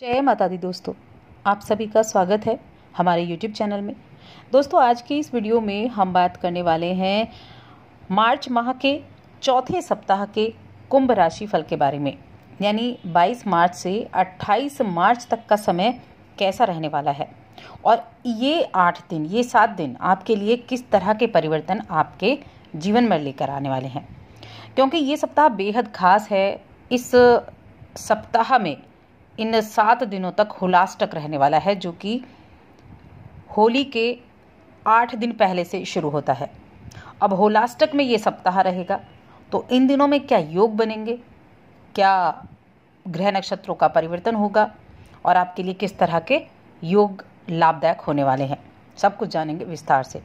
जय माता दी दोस्तों आप सभी का स्वागत है हमारे YouTube चैनल में दोस्तों आज के इस वीडियो में हम बात करने वाले हैं मार्च माह के चौथे सप्ताह के कुंभ राशि फल के बारे में यानी 22 मार्च से 28 मार्च तक का समय कैसा रहने वाला है और ये आठ दिन ये सात दिन आपके लिए किस तरह के परिवर्तन आपके जीवन में लेकर आने वाले हैं क्योंकि ये सप्ताह बेहद खास है इस सप्ताह में इन सात दिनों तक हुलास्टक रहने वाला है जो कि होली के आठ दिन पहले से शुरू होता है अब होलास्टक में ये सप्ताह रहेगा तो इन दिनों में क्या योग बनेंगे क्या ग्रह नक्षत्रों का परिवर्तन होगा और आपके लिए किस तरह के योग लाभदायक होने वाले हैं सब कुछ जानेंगे विस्तार से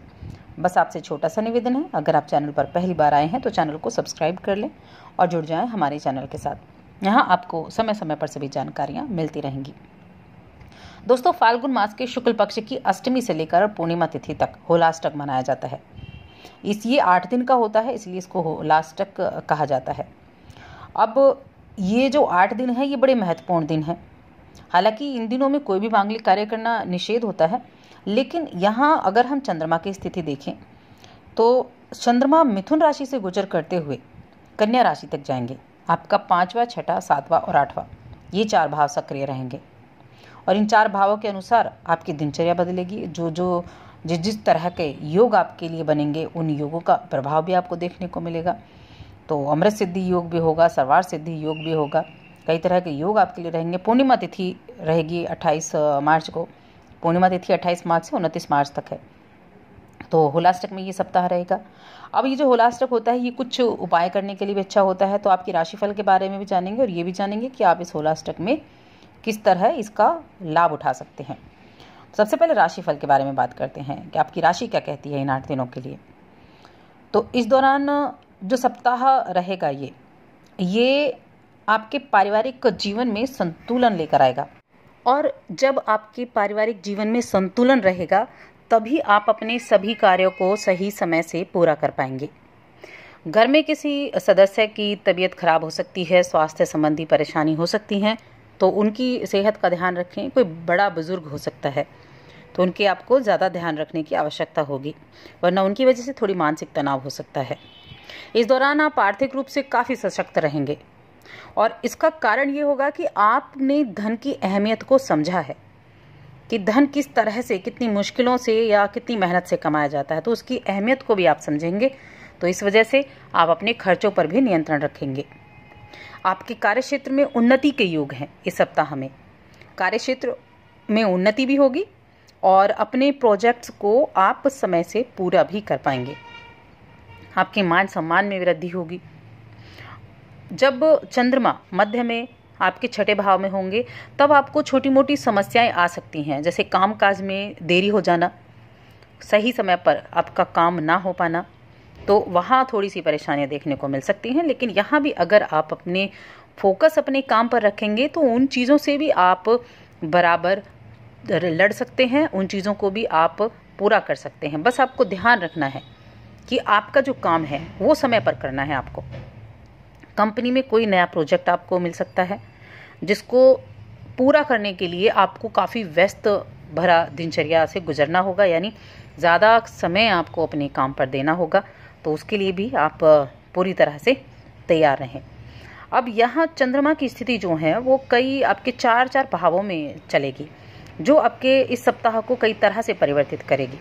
बस आपसे छोटा सा निवेदन है अगर आप चैनल पर पहली बार आए हैं तो चैनल को सब्सक्राइब कर लें और जुड़ जाएं हमारे चैनल के साथ यहाँ आपको समय समय पर सभी जानकारियाँ मिलती रहेंगी दोस्तों फाल्गुन मास के शुक्ल पक्ष की अष्टमी से लेकर पूर्णिमा तिथि तक होलाष्टक मनाया जाता है इस ये आठ दिन का होता है इसलिए इसको होलाष्टक कहा जाता है अब ये जो आठ दिन है ये बड़े महत्वपूर्ण दिन हैं हालांकि इन दिनों में कोई भी मांगलिक कार्य करना निषेध होता है लेकिन यहाँ अगर हम चंद्रमा की स्थिति देखें तो चंद्रमा मिथुन राशि से गुजर करते हुए कन्या राशि तक जाएंगे आपका पांचवा छठा सातवां और आठवां ये चार भाव सक्रिय रहेंगे और इन चार भावों के अनुसार आपकी दिनचर्या बदलेगी जो जो जिस जिस तरह के योग आपके लिए बनेंगे उन योगों का प्रभाव भी आपको देखने को मिलेगा तो अमृत सिद्धि योग भी होगा सर्वार सिद्धि योग भी होगा कई तरह के योग आपके लिए रहेंगे पूर्णिमा तिथि रहेगी 28 मार्च को पूर्णिमा तिथि 28 मार्च से 29 मार्च तक है तो होलास्टक में ये सप्ताह रहेगा अब ये जो होलास्टक होता है ये कुछ उपाय करने के लिए भी अच्छा होता है तो आपकी राशिफल के बारे में भी जानेंगे और ये भी जानेंगे कि आप इस होलास्टक में किस तरह इसका लाभ उठा सकते हैं सबसे पहले राशिफल के बारे में बात करते हैं कि आपकी राशि क्या कहती है इन आठ दिनों के लिए तो इस दौरान जो सप्ताह रहेगा ये ये आपके पारिवारिक जीवन में संतुलन लेकर आएगा और जब आपके पारिवारिक जीवन में संतुलन रहेगा तभी आप अपने सभी कार्यों को सही समय से पूरा कर पाएंगे घर में किसी सदस्य की तबीयत खराब हो सकती है स्वास्थ्य संबंधी परेशानी हो सकती हैं तो उनकी सेहत का ध्यान रखें कोई बड़ा बुजुर्ग हो सकता है तो उनके आपको ज़्यादा ध्यान रखने की आवश्यकता होगी वरना उनकी वजह से थोड़ी मानसिक तनाव हो सकता है इस दौरान आप आर्थिक रूप से काफ़ी सशक्त रहेंगे और इसका कारण ये होगा कि आपने धन की अहमियत को समझा है कि धन किस तरह से कितनी मुश्किलों से या कितनी मेहनत से कमाया जाता है तो उसकी अहमियत को भी आप समझेंगे तो इस वजह से आप अपने खर्चों पर भी नियंत्रण रखेंगे आपके कार्यक्षेत्र में उन्नति के योग हैं इस सप्ताह में कार्यक्षेत्र में उन्नति भी होगी और अपने प्रोजेक्ट्स को आप समय से पूरा भी कर पाएंगे आपके मान सम्मान में वृद्धि होगी जब चंद्रमा मध्य में आपके छठे भाव में होंगे तब आपको छोटी मोटी समस्याएं आ सकती हैं जैसे काम काज में देरी हो जाना सही समय पर आपका काम ना हो पाना तो वहाँ थोड़ी सी परेशानियाँ देखने को मिल सकती हैं लेकिन यहाँ भी अगर आप अपने फोकस अपने काम पर रखेंगे तो उन चीज़ों से भी आप बराबर लड़ सकते हैं उन चीज़ों को भी आप पूरा कर सकते हैं बस आपको ध्यान रखना है कि आपका जो काम है वो समय पर करना है आपको कंपनी में कोई नया प्रोजेक्ट आपको मिल सकता है जिसको पूरा करने के लिए आपको काफ़ी व्यस्त भरा दिनचर्या से गुजरना होगा यानी ज़्यादा समय आपको अपने काम पर देना होगा तो उसके लिए भी आप पूरी तरह से तैयार रहें अब यहाँ चंद्रमा की स्थिति जो है वो कई आपके चार चार भावों में चलेगी जो आपके इस सप्ताह को कई तरह से परिवर्तित करेगी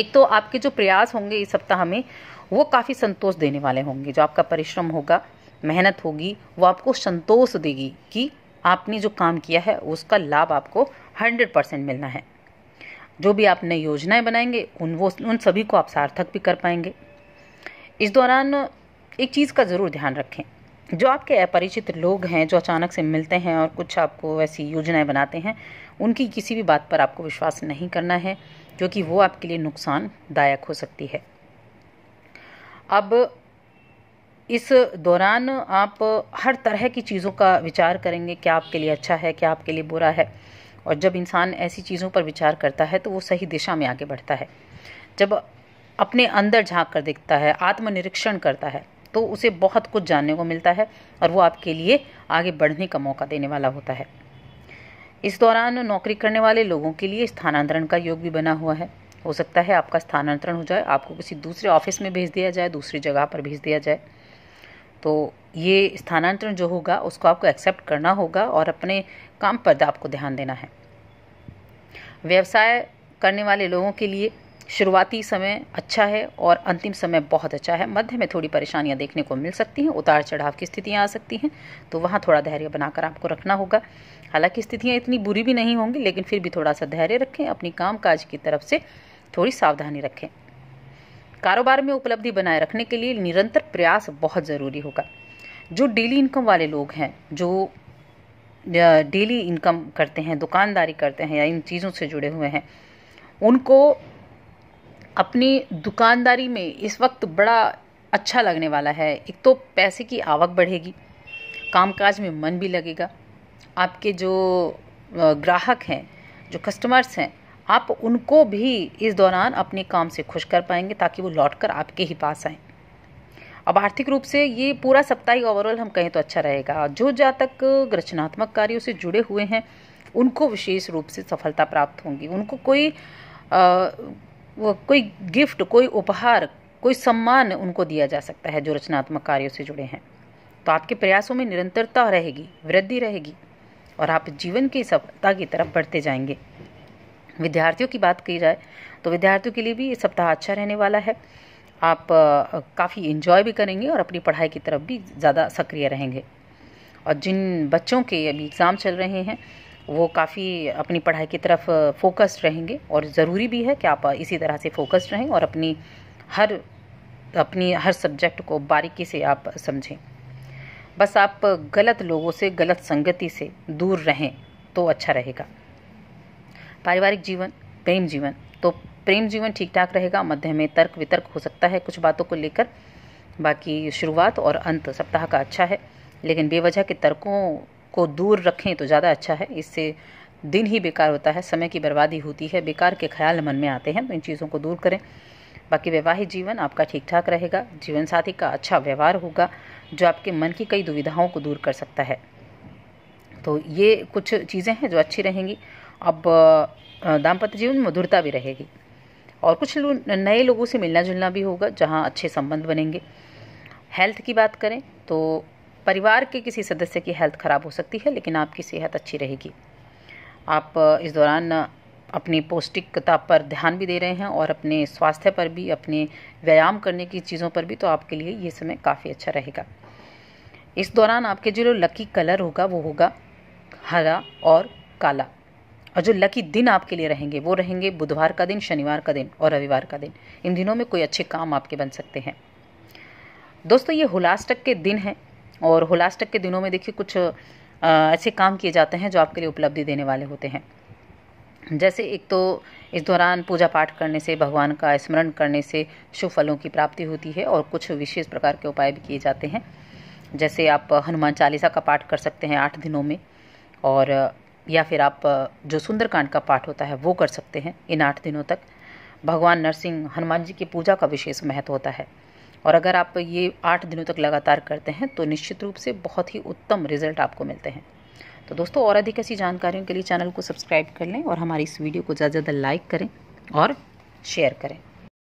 एक तो आपके जो प्रयास होंगे इस सप्ताह में वो काफ़ी संतोष देने वाले होंगे जो आपका परिश्रम होगा मेहनत होगी वो आपको संतोष देगी कि आपने जो काम किया है उसका लाभ आपको हंड्रेड परसेंट मिलना है जो भी आप नई योजनाएं बनाएंगे उन वो उन सभी को आप सार्थक भी कर पाएंगे इस दौरान एक चीज़ का ज़रूर ध्यान रखें जो आपके अपरिचित लोग हैं जो अचानक से मिलते हैं और कुछ आपको ऐसी योजनाएं बनाते हैं उनकी किसी भी बात पर आपको विश्वास नहीं करना है क्योंकि वो आपके लिए नुकसानदायक हो सकती है अब इस दौरान आप हर तरह की चीज़ों का विचार करेंगे क्या आपके लिए अच्छा है क्या आपके लिए बुरा है और जब इंसान ऐसी चीज़ों पर विचार करता है तो वो सही दिशा में आगे बढ़ता है जब अपने अंदर झांक कर देखता है आत्मनिरीक्षण करता है तो उसे बहुत कुछ जानने को मिलता है और वो आपके लिए आगे बढ़ने का मौका देने वाला होता है इस दौरान नौकरी करने वाले लोगों के लिए स्थानांतरण का योग भी बना हुआ है हो सकता है आपका स्थानांतरण हो जाए आपको किसी दूसरे ऑफिस में भेज दिया जाए दूसरी जगह पर भेज दिया जाए तो ये स्थानांतरण जो होगा उसको आपको एक्सेप्ट करना होगा और अपने काम पर आपको ध्यान देना है व्यवसाय करने वाले लोगों के लिए शुरुआती समय अच्छा है और अंतिम समय बहुत अच्छा है मध्य में थोड़ी परेशानियां देखने को मिल सकती हैं उतार चढ़ाव की स्थितियां आ सकती हैं तो वहां थोड़ा धैर्य बनाकर आपको रखना होगा हालांकि स्थितियां इतनी बुरी भी नहीं होंगी लेकिन फिर भी थोड़ा सा धैर्य रखें अपनी कामकाज की तरफ से थोड़ी सावधानी रखें कारोबार में उपलब्धि बनाए रखने के लिए निरंतर प्रयास बहुत ज़रूरी होगा जो डेली इनकम वाले लोग हैं जो डेली इनकम करते हैं दुकानदारी करते हैं या इन चीज़ों से जुड़े हुए हैं उनको अपनी दुकानदारी में इस वक्त बड़ा अच्छा लगने वाला है एक तो पैसे की आवक बढ़ेगी कामकाज में मन भी लगेगा आपके जो ग्राहक हैं जो कस्टमर्स हैं आप उनको भी इस दौरान अपने काम से खुश कर पाएंगे ताकि वो लौट कर आपके ही पास आएँ अब आर्थिक रूप से ये पूरा सप्ताह ही ओवरऑल हम कहें तो अच्छा रहेगा जो जातक रचनात्मक कार्यों से जुड़े हुए हैं उनको विशेष रूप से सफलता प्राप्त होंगी उनको कोई आ, कोई गिफ्ट कोई उपहार कोई सम्मान उनको दिया जा सकता है जो रचनात्मक कार्यों से जुड़े हैं तो आपके प्रयासों में निरंतरता रहेगी वृद्धि रहेगी और आप जीवन की सफलता की तरफ बढ़ते जाएंगे विद्यार्थियों की बात की जाए तो विद्यार्थियों के लिए भी ये सप्ताह अच्छा रहने वाला है आप काफ़ी इन्जॉय भी करेंगे और अपनी पढ़ाई की तरफ भी ज़्यादा सक्रिय रहेंगे और जिन बच्चों के अभी एग्ज़ाम चल रहे हैं वो काफ़ी अपनी पढ़ाई की तरफ फोकस्ड रहेंगे और ज़रूरी भी है कि आप इसी तरह से फोकस्ड रहें और अपनी हर अपनी हर सब्जेक्ट को बारीकी से आप समझें बस आप गलत लोगों से गलत संगति से दूर रहें तो अच्छा रहेगा पारिवारिक जीवन प्रेम जीवन तो प्रेम जीवन ठीक ठाक रहेगा मध्य में तर्क वितर्क हो सकता है कुछ बातों को लेकर बाकी शुरुआत और अंत सप्ताह का अच्छा है लेकिन बेवजह के तर्कों को दूर रखें तो ज़्यादा अच्छा है इससे दिन ही बेकार होता है समय की बर्बादी होती है बेकार के ख्याल मन में आते हैं तो इन चीज़ों को दूर करें बाकी वैवाहिक जीवन आपका ठीक ठाक रहेगा जीवन साथी का अच्छा व्यवहार होगा जो आपके मन की कई दुविधाओं को दूर कर सकता है तो ये कुछ चीज़ें हैं जो अच्छी रहेंगी अब दाम्पत्य जीवन में मधुरता भी रहेगी और कुछ लो, नए लोगों से मिलना जुलना भी होगा जहाँ अच्छे संबंध बनेंगे हेल्थ की बात करें तो परिवार के किसी सदस्य की हेल्थ खराब हो सकती है लेकिन आपकी सेहत अच्छी रहेगी आप इस दौरान अपनी पौष्टिकता पर ध्यान भी दे रहे हैं और अपने स्वास्थ्य पर भी अपने व्यायाम करने की चीज़ों पर भी तो आपके लिए ये समय काफ़ी अच्छा रहेगा इस दौरान आपके जो लकी कलर होगा वो होगा हरा और काला और जो लकी दिन आपके लिए रहेंगे वो रहेंगे बुधवार का दिन शनिवार का दिन और रविवार का दिन इन दिनों में कोई अच्छे काम आपके बन सकते हैं दोस्तों ये हुलास्टक के दिन हैं और हुलास्टक के दिनों में देखिए कुछ ऐसे काम किए जाते हैं जो आपके लिए उपलब्धि देने वाले होते हैं जैसे एक तो इस दौरान पूजा पाठ करने से भगवान का स्मरण करने से शुभ फलों की प्राप्ति होती है और कुछ विशेष प्रकार के उपाय भी किए जाते हैं जैसे आप हनुमान चालीसा का पाठ कर सकते हैं आठ दिनों में और या फिर आप जो सुंदरकांड का पाठ होता है वो कर सकते हैं इन आठ दिनों तक भगवान नरसिंह हनुमान जी की पूजा का विशेष महत्व होता है और अगर आप ये आठ दिनों तक लगातार करते हैं तो निश्चित रूप से बहुत ही उत्तम रिजल्ट आपको मिलते हैं तो दोस्तों और अधिक ऐसी जानकारियों के लिए चैनल को सब्सक्राइब कर लें और हमारी इस वीडियो को ज़्यादा ज़्यादा लाइक करें और शेयर करें